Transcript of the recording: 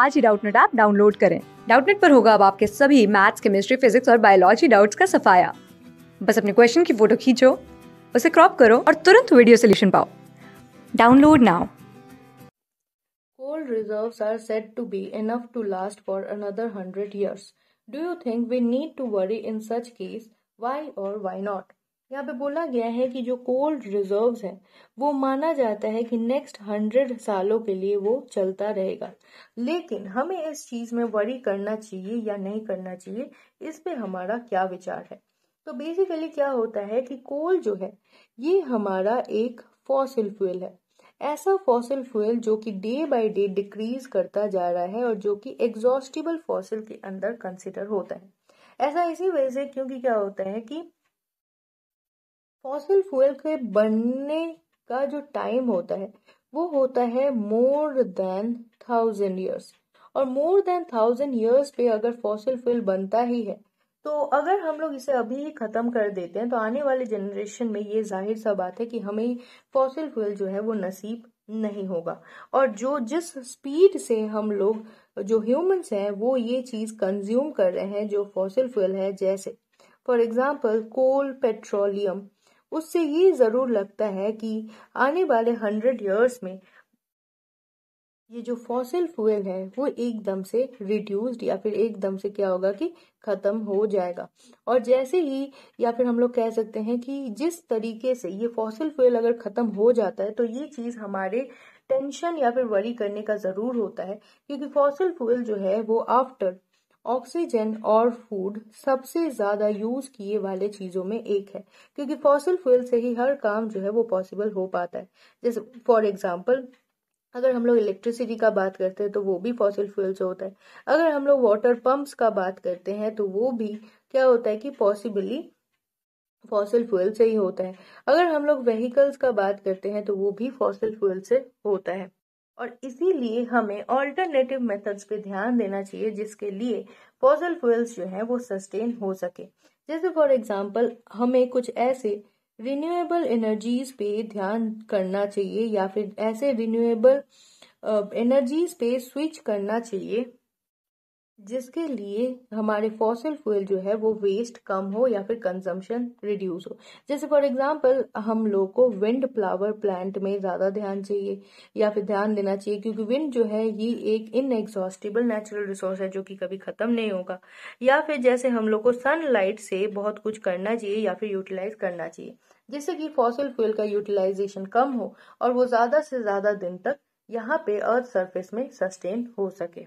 आज ही Doubtnut app download करें डाउटनेट पर होगा अब आपके सभी मैथ्स केमिस्ट्री फिजिक्स और बायोलॉजी डाउट्स का सफाया बस अपने क्वेश्चन की फोटो खींचो उसे क्रॉप करो और तुरंत वीडियो सोल्यूशन पाओ download now Coal reserves are said to be enough to last for another 100 years. Do you think we need to worry in such case? Why or why not? यहाँ पे बोला गया है कि जो कोल्ड रिजर्व है वो माना जाता है कि नेक्स्ट हंड्रेड सालों के लिए वो चलता रहेगा लेकिन हमें इस चीज में वरी करना चाहिए या नहीं करना चाहिए इस पे हमारा क्या विचार है तो बेसिकली क्या होता है कि कोल जो है ये हमारा एक फॉसिल फ्यूल है ऐसा फॉसिल फ्यूल जो कि डे बाय डे डिक्रीज करता जा रहा है और जो कि एग्जॉस्टिबल फॉसिल के अंदर कंसिडर होता है ऐसा इसी वजह से क्योंकि क्या होता है कि फॉसिल फ्यूल के बनने का जो टाइम होता है वो होता है मोर देन थाउजेंड ईयर्स और मोर देन थाउजेंड ईयर्स पे अगर फॉसिल फ्यूल बनता ही है तो अगर हम लोग इसे अभी ही ख़त्म कर देते हैं तो आने वाले जनरेशन में ये जाहिर सा बात है कि हमें फॉसिल फ्यूल जो है वो नसीब नहीं होगा और जो जिस स्पीड से हम लोग जो ह्यूमंस हैं वो ये चीज़ कंज्यूम कर रहे हैं जो फॉसिल फ्यूल है जैसे फॉर एग्जाम्पल कोल पेट्रोलियम उससे ये ज़रूर लगता है कि आने वाले हंड्रेड इयर्स में ये जो फॉसिल फ्यूल है वो एकदम से रिड्यूस्ड या फिर एकदम से क्या होगा कि खत्म हो जाएगा और जैसे ही या फिर हम लोग कह सकते हैं कि जिस तरीके से ये फॉसिल फ्यूल अगर खत्म हो जाता है तो ये चीज़ हमारे टेंशन या फिर वरी करने का ज़रूर होता है क्योंकि फॉसिल फ्यूल जो है वो आफ्टर ऑक्सीजन और फूड सबसे ज्यादा यूज किए वाले चीजों में एक है क्योंकि फॉसिल फ्यूल से ही हर काम जो है वो पॉसिबल हो पाता है जैसे फॉर एग्जाम्पल अगर हम लोग इलेक्ट्रिसिटी का बात करते हैं तो वो भी फॉसिल फ्यूल से होता है अगर हम लोग वाटर पंप्स का बात करते हैं तो वो भी क्या होता है कि पॉसिबली फॉसिल फ्यूल से ही होता है अगर हम लोग व्हीकल्स का बात करते हैं तो वो भी फॉसिल फ्यूल से होता है और इसीलिए हमें ऑल्टरनेटिव मेथड्स पे ध्यान देना चाहिए जिसके लिए फॉसल फ्यूल्स जो है वो सस्टेन हो सके जैसे फॉर एग्जाम्पल हमें कुछ ऐसे रिन्यूएबल एनर्जीज पे ध्यान करना चाहिए या फिर ऐसे रिन्यूएबल एनर्जीज पे स्विच करना चाहिए जिसके लिए हमारे फॉसिल फ्यूल जो है वो वेस्ट कम हो या फिर कंजम्पशन रिड्यूस हो जैसे फॉर एग्जांपल हम लोग को विंड फ्लावर प्लांट में ज़्यादा ध्यान चाहिए या फिर ध्यान देना चाहिए क्योंकि विंड जो है ये एक इनएग्जॉस्टेबल नेचुरल रिसोर्स है जो कि कभी ख़त्म नहीं होगा या फिर जैसे हम लोग को सनलाइट से बहुत कुछ करना चाहिए या फिर यूटिलाइज करना चाहिए जिससे कि फॉसिल फ्यूल का यूटिलाइजेशन कम हो और वो ज़्यादा से ज़्यादा दिन तक यहाँ पे अर्थ सर्फेस में सस्टेन हो सके